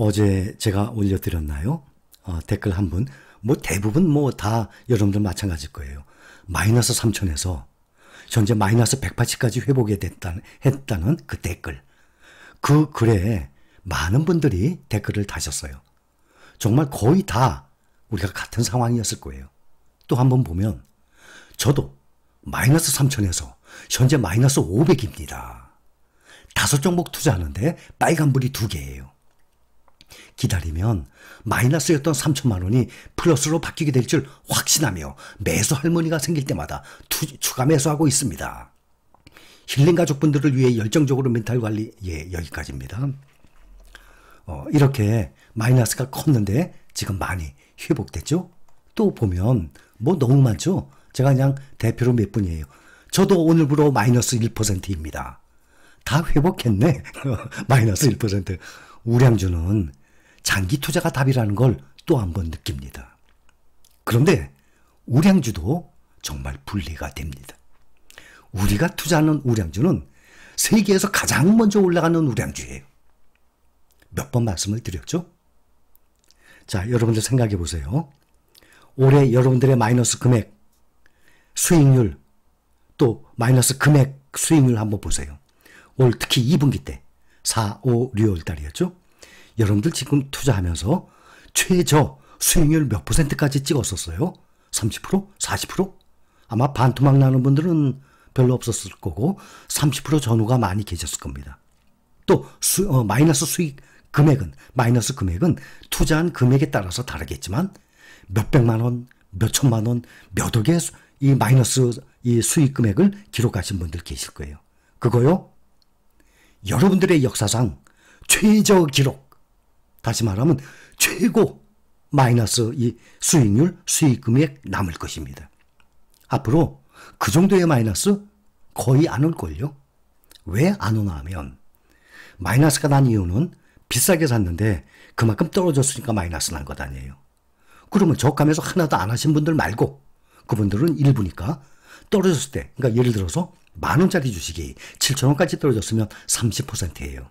어제 제가 올려드렸나요? 어, 댓글 한 분. 뭐 대부분 뭐 다 여러분들 마찬가지일 거예요. 마이너스 3천에서 현재 마이너스 180까지 회복이 됐다는, 했다는 그 댓글. 그 글에 많은 분들이 댓글을 다셨어요. 정말 거의 다 우리가 같은 상황이었을 거예요. 또 한 번 보면 저도 마이너스 3천에서 현재 마이너스 500입니다. 다섯 종목 투자하는데 빨간불이 두 개예요. 기다리면 마이너스였던 3천만 원이 플러스로 바뀌게 될 줄 확신하며 매수 할머니가 생길 때마다 투, 추가 매수하고 있습니다. 힐링 가족분들을 위해 열정적으로 멘탈 관리, 예, 여기까지입니다. 어, 이렇게 마이너스가 컸는데 지금 많이 회복됐죠? 또 보면 뭐 너무 많죠? 제가 그냥 대표로 몇 분이에요. 저도 오늘부로 마이너스 1%입니다. 다 회복했네. 마이너스 1%. 우량주는 장기 투자가 답이라는 걸 또 한 번 느낍니다. 그런데 우량주도 정말 분리가 됩니다. 우리가 투자하는 우량주는 세계에서 가장 먼저 올라가는 우량주예요. 몇 번 말씀을 드렸죠? 자, 여러분들 생각해 보세요. 올해 여러분들의 마이너스 금액, 수익률, 또 마이너스 금액, 수익률 한번 보세요. 올 특히 2분기 때 4, 5, 6월 달이었죠? 여러분들 지금 투자하면서 최저 수익률 몇 퍼센트까지 찍었었어요? 30%? 40%? 아마 반토막 나는 분들은 별로 없었을 거고 30% 전후가 많이 계셨을 겁니다. 또 수, 어, 마이너스 수익 금액은 마이너스 금액은 투자한 금액에 따라서 다르겠지만 몇 백만 원, 몇 천만 원, 몇 억의 이 마이너스 이 수익 금액을 기록하신 분들 계실 거예요. 그거요. 여러분들의 역사상 최저 기록 다시 말하면 최고 마이너스 이 수익률 수익 금액 남을 것입니다. 앞으로 그 정도의 마이너스 거의 안 올걸요. 왜 안 오나 하면 마이너스가 난 이유는 비싸게 샀는데 그만큼 떨어졌으니까 마이너스 난 것 아니에요. 그러면 적하면서 하나도 안 하신 분들 말고 그분들은 일부니까 떨어졌을 때 그러니까 예를 들어서 만 원짜리 주식이 7천 원까지 떨어졌으면 30%예요.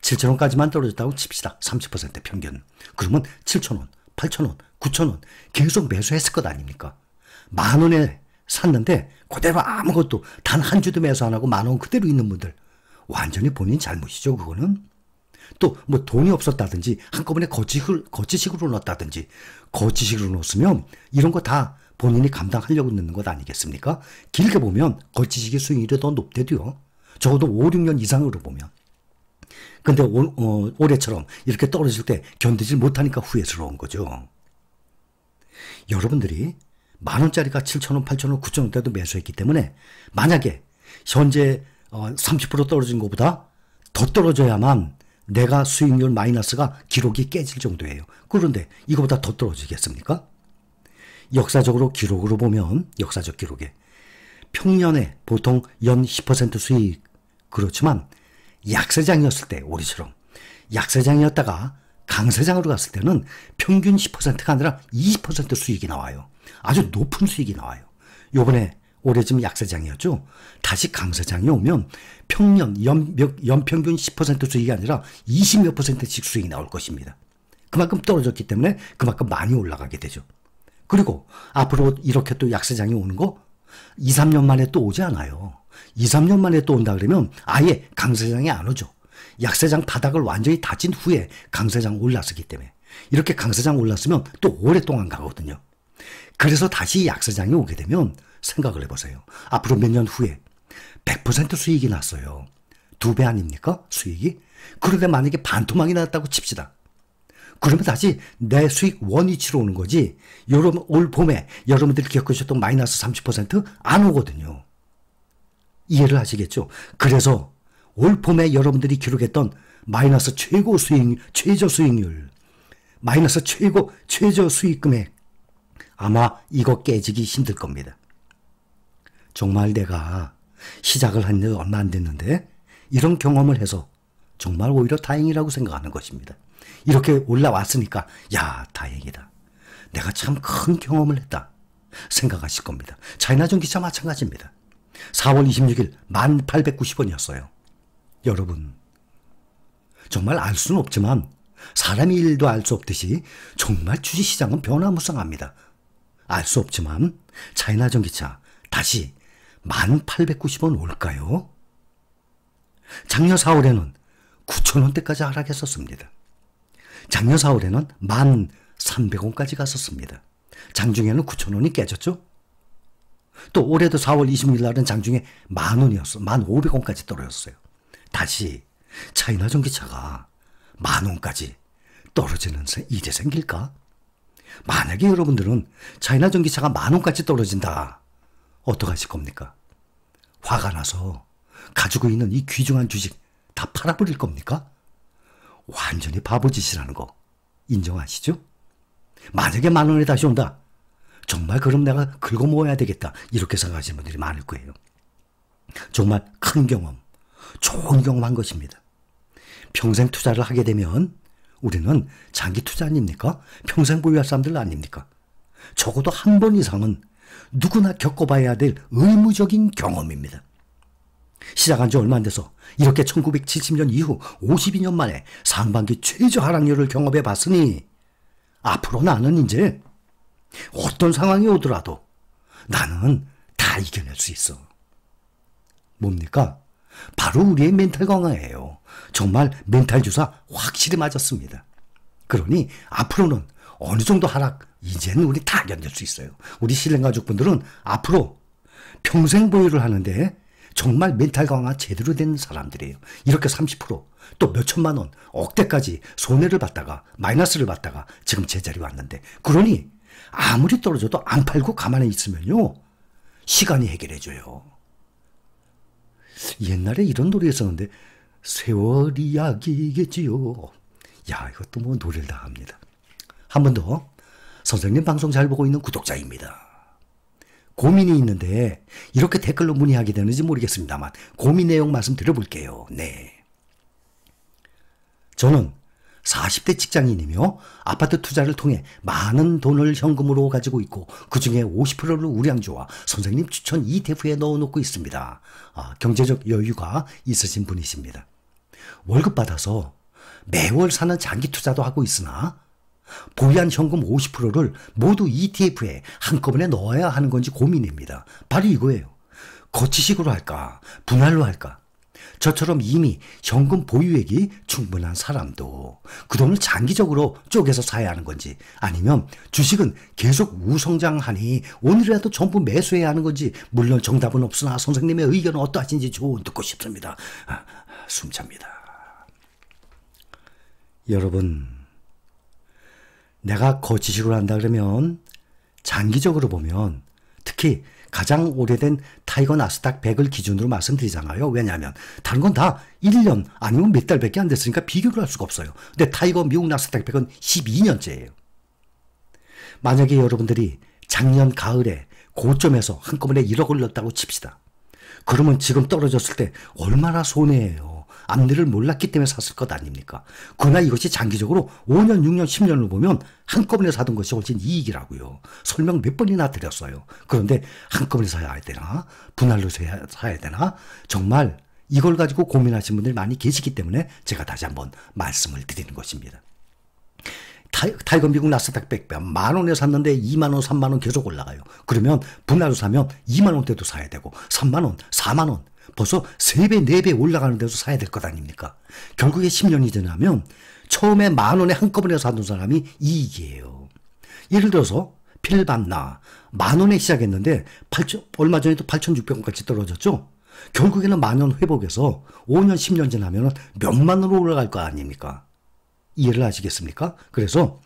7천원까지만 떨어졌다고 칩시다. 30% 평균. 그러면 7천원, 8천원, 9천원 계속 매수했을 것 아닙니까? 만원에 샀는데 그대로 아무것도 단 한 주도 매수 안 하고 만원 그대로 있는 분들 완전히 본인 잘못이죠 그거는. 또 뭐 돈이 없었다든지 한꺼번에 거치식으로, 거치식으로 넣었다든지 거치식으로 넣었으면 이런 거 다 본인이 감당하려고 넣는 것 아니겠습니까? 길게 보면 거치식의 수익률이 더 높대도요. 적어도 5, 6년 이상으로 보면 근데 올, 어, 올해처럼 이렇게 떨어질 때 견디질 못하니까 후회스러운 거죠. 여러분들이 만 원짜리가 7천원, 8천원, 9천원대도 매수했기 때문에 만약에 현재 어, 30% 떨어진 것보다 더 떨어져야만 내가 수익률 마이너스가 기록이 깨질 정도예요. 그런데 이거보다 더 떨어지겠습니까? 역사적으로 기록으로 보면 역사적 기록에 평년에 보통 연 10% 수익 그렇지만 약사장이었을 때 우리처럼 약사장이었다가 강사장으로 갔을 때는 평균 10%가 아니라 20% 수익이 나와요. 아주 높은 수익이 나와요. 요번에 올해 지금 약사장이었죠. 다시 강사장이 오면 평년 연, 연평균 10% 수익이 아니라 20 몇 퍼센트씩 수익이 나올 것입니다. 그만큼 떨어졌기 때문에 그만큼 많이 올라가게 되죠. 그리고 앞으로 이렇게 또 약사장이 오는 거 2, 3년 만에 또 오지 않아요. 2, 3년 만에 또 온다 그러면 아예 강세장이 안 오죠. 약세장 바닥을 완전히 다진 후에 강세장 올랐었기 때문에 이렇게 강세장 올랐으면 또 오랫동안 가거든요. 그래서 다시 약세장이 오게 되면 생각을 해보세요. 앞으로 몇 년 후에 100% 수익이 났어요. 두 배 아닙니까? 수익이? 그런데 만약에 반토막이 났다고 칩시다. 그러면 다시 내 수익 원위치로 오는 거지. 여러분 올 봄에 여러분들이 겪으셨던 마이너스 30%안 오거든요. 이해를 하시겠죠? 그래서 올 봄에 여러분들이 기록했던 마이너스 최고 수익, 최저 수익률, 마이너스 최고, 최저 수익 금액, 아마 이거 깨지기 힘들 겁니다. 정말 내가 시작을 한 지 얼마 안 됐는데 이런 경험을 해서 정말 오히려 다행이라고 생각하는 것입니다. 이렇게 올라왔으니까 야 다행이다. 내가 참 큰 경험을 했다 생각하실 겁니다. 차이나 전기차 마찬가지입니다. 4월 26일 1890원이었어요. 여러분, 정말 알 수는 없지만 사람이 일도 알 수 없듯이 정말 주식시장은 변화무쌍합니다. 알 수 없지만 차이나 전기차 다시 1890원 올까요? 작년 4월에는 9 0 0 0원대까지 하락했었습니다. 작년 4월에는 1,300원까지 갔었습니다. 장중에는 9 0 0 0원이 깨졌죠? 또 올해도 4월 26일 날은 장중에 만 원이었어. 만 500원까지 떨어졌어요. 다시 차이나 전기차가 만 원까지 떨어지는 일이 생길까? 만약에 여러분들은 차이나 전기차가 만 원까지 떨어진다. 어떡하실 겁니까? 화가 나서 가지고 있는 이 귀중한 주식 다 팔아버릴 겁니까? 완전히 바보짓이라는 거 인정하시죠? 만약에 만 원에 다시 온다. 정말 그럼 내가 긁어 모아야 되겠다. 이렇게 생각하시는 분들이 많을 거예요. 정말 큰 경험, 좋은 경험한 것입니다. 평생 투자를 하게 되면 우리는 장기 투자 아닙니까? 평생 보유할 사람들 아닙니까? 적어도 한 번 이상은 누구나 겪어봐야 될 의무적인 경험입니다. 시작한 지 얼마 안 돼서 이렇게 1970년 이후 52년 만에 상반기 최저 하락률을 경험해 봤으니 앞으로 나는 이제 어떤 상황이 오더라도 나는 다 이겨낼 수 있어. 뭡니까? 바로 우리의 멘탈 강화예요. 정말 멘탈 주사 확실히 맞았습니다. 그러니 앞으로는 어느 정도 하락, 이제는 우리 다 견딜 수 있어요. 우리 신랑 가족분들은 앞으로 평생 보유를 하는데 정말 멘탈 강화 제대로 된 사람들이에요. 이렇게 30%, 또 몇천만 원, 억대까지 손해를 봤다가, 마이너스를 봤다가 지금 제자리 왔는데. 그러니 아무리 떨어져도 안 팔고 가만히 있으면요. 시간이 해결해줘요. 옛날에 이런 노래 있었는데 세월 이야기겠지요. 야 이것도 뭐 노래를 다 합니다. 한 번 더 선생님 방송 잘 보고 있는 구독자입니다. 고민이 있는데 이렇게 댓글로 문의하게 되는지 모르겠습니다만 고민 내용 말씀 드려볼게요. 네. 저는 40대 직장인이며 아파트 투자를 통해 많은 돈을 현금으로 가지고 있고 그 중에 50%를 우량주와 선생님 추천 ETF에 넣어놓고 있습니다. 아, 경제적 여유가 있으신 분이십니다. 월급 받아서 매월 사는 장기 투자도 하고 있으나 보유한 현금 50%를 모두 ETF에 한꺼번에 넣어야 하는 건지 고민입니다. 바로 이거예요. 거치식으로 할까? 분할로 할까? 저처럼 이미 현금 보유액이 충분한 사람도 그 돈을 장기적으로 쪼개서 사야 하는 건지 아니면 주식은 계속 우성장하니 오늘이라도 전부 매수해야 하는 건지 물론 정답은 없으나 선생님의 의견은 어떠하신지 좋은 듣고 싶습니다. 아, 숨찹니다. 여러분, 내가 거짓으로 한다 그러면 장기적으로 보면 특히 가장 오래된 타이거 나스닥 100을 기준으로 말씀드리잖아요. 왜냐하면 다른 건 다 1년 아니면 몇 달밖에 안 됐으니까 비교를 할 수가 없어요. 근데 타이거 미국 나스닥 100은 12년째예요. 만약에 여러분들이 작년 가을에 고점에서 한꺼번에 1억을 넣었다고 칩시다. 그러면 지금 떨어졌을 때 얼마나 손해예요. 앞니를 몰랐기 때문에 샀을 것 아닙니까? 그러나 이것이 장기적으로 5년, 6년, 10년을 보면 한꺼번에 사둔 것이 훨씬 이익이라고요. 설명 몇 번이나 드렸어요. 그런데 한꺼번에 사야 되나? 분할로 사야, 사야 되나? 정말 이걸 가지고 고민하신 분들 많이 계시기 때문에 제가 다시 한번 말씀을 드리는 것입니다. 타이거 미국 나스닥 1배만 원에 샀는데 2만 원, 3만 원 계속 올라가요. 그러면 분할로 사면 2만 원대도 사야 되고 3만 원, 4만 원 벌써 3배, 4배 올라가는 데서 사야 될 것 아닙니까? 결국에 10년이 되냐면 처음에 만 원에 한꺼번에 사던 사람이 이익이에요. 예를 들어서 필반나 만 원에 시작했는데 8천, 얼마 전에도 8,600원까지 떨어졌죠? 결국에는 만 원 회복해서 5년, 10년 지나면 몇 만 원으로 올라갈 거 아닙니까? 이해를 하시겠습니까? 그래서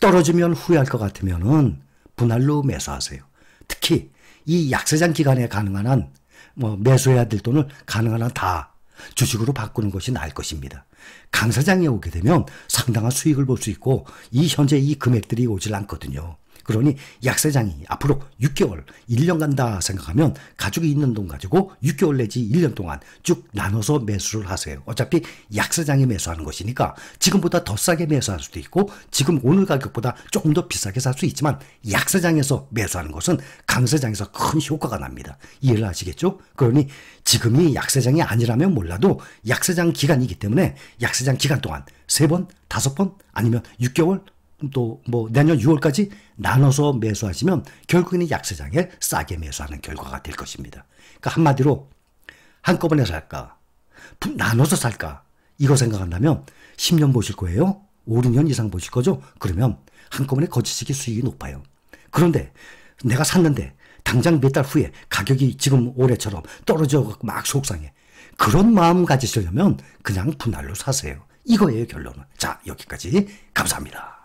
떨어지면 후회할 것같으면 분할로 매수하세요. 특히 이 약세장 기간에 가능한 한뭐 매수해야 될 돈을 가능한 한 다 주식으로 바꾸는 것이 나을 것입니다. 강사장에 오게 되면 상당한 수익을 볼 수 있고 이 현재 이 금액들이 오질 않거든요. 그러니 약세장이 앞으로 6개월, 1년 간다 생각하면 가지고 있는 돈 가지고 6개월 내지 1년 동안 쭉 나눠서 매수를 하세요. 어차피 약세장에 매수하는 것이니까 지금보다 더 싸게 매수할 수도 있고 지금 오늘 가격보다 조금 더 비싸게 살 수 있지만 약세장에서 매수하는 것은 강세장에서 큰 효과가 납니다. 이해를 하시겠죠? 그러니 지금이 약세장이 아니라면 몰라도 약세장 기간이기 때문에 약세장 기간 동안 3번, 5번 아니면 6개월, 또뭐 내년 6월까지 나눠서 매수하시면 결국에는 약세장에 싸게 매수하는 결과가 될 것입니다. 그러니까 한마디로 한꺼번에 살까 나눠서 살까 이거 생각한다면 10년 보실 거예요. 5, 6년 이상 보실 거죠. 그러면 한꺼번에 거치시기 수익이 높아요. 그런데 내가 샀는데 당장 몇 달 후에 가격이 지금 올해처럼 떨어져 막 속상해. 그런 마음 가지시려면 그냥 분할로 사세요. 이거예요, 결론은. 자, 여기까지. 감사합니다.